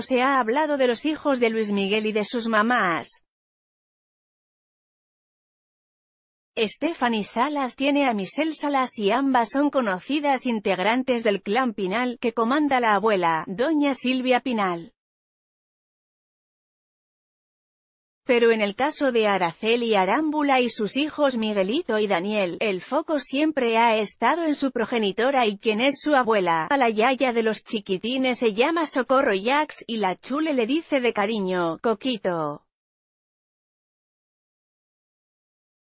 se ha hablado de los hijos de Luis Miguel y de sus mamás. Stephanie Salas tiene a Michelle Salas y ambas son conocidas integrantes del clan Pinal, que comanda la abuela, doña Silvia Pinal. Pero en el caso de Araceli Arámbula y sus hijos Miguelito y Daniel, el foco siempre ha estado en su progenitora y quien es su abuela. A la yaya de los chiquitines se llama Socorro Yax, y la chule le dice de cariño, Coquito.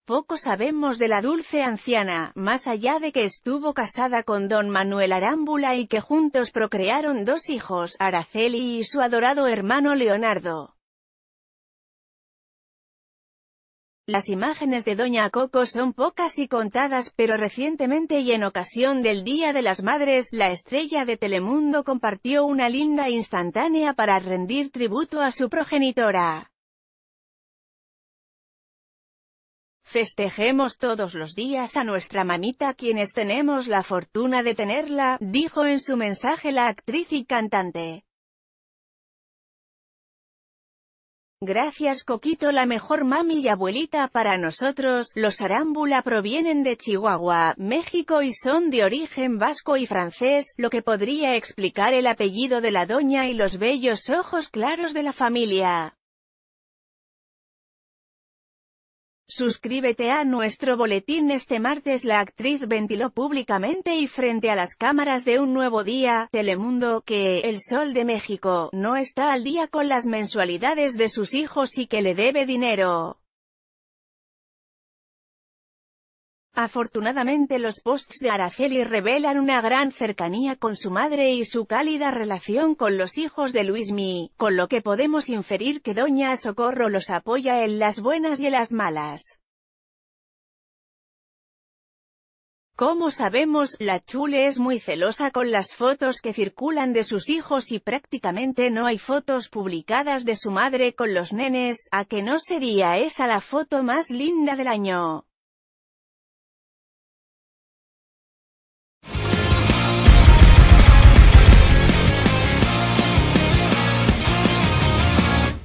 Poco sabemos de la dulce anciana, más allá de que estuvo casada con don Manuel Arámbula y que juntos procrearon dos hijos, Araceli y su adorado hermano Leonardo. Las imágenes de Doña Coco son pocas y contadas, pero recientemente y en ocasión del Día de las Madres, la estrella de Telemundo compartió una linda instantánea para rendir tributo a su progenitora. Festejemos todos los días a nuestra mamita quienes tenemos la fortuna de tenerla, dijo en su mensaje la actriz y cantante. Gracias Coquito la mejor mami y abuelita para nosotros, los arámbula provienen de Chihuahua, México y son de origen vasco y francés, lo que podría explicar el apellido de la doña y los bellos ojos claros de la familia. Suscríbete a nuestro boletín este martes la actriz ventiló públicamente y frente a las cámaras de Un Nuevo Día, Telemundo, que El Sol de México no está al día con las mensualidades de sus hijos y que le debe dinero. Afortunadamente los posts de Araceli revelan una gran cercanía con su madre y su cálida relación con los hijos de Luismi, con lo que podemos inferir que Doña Socorro los apoya en las buenas y en las malas. Como sabemos, la Chule es muy celosa con las fotos que circulan de sus hijos y prácticamente no hay fotos publicadas de su madre con los nenes, a que no sería esa la foto más linda del año.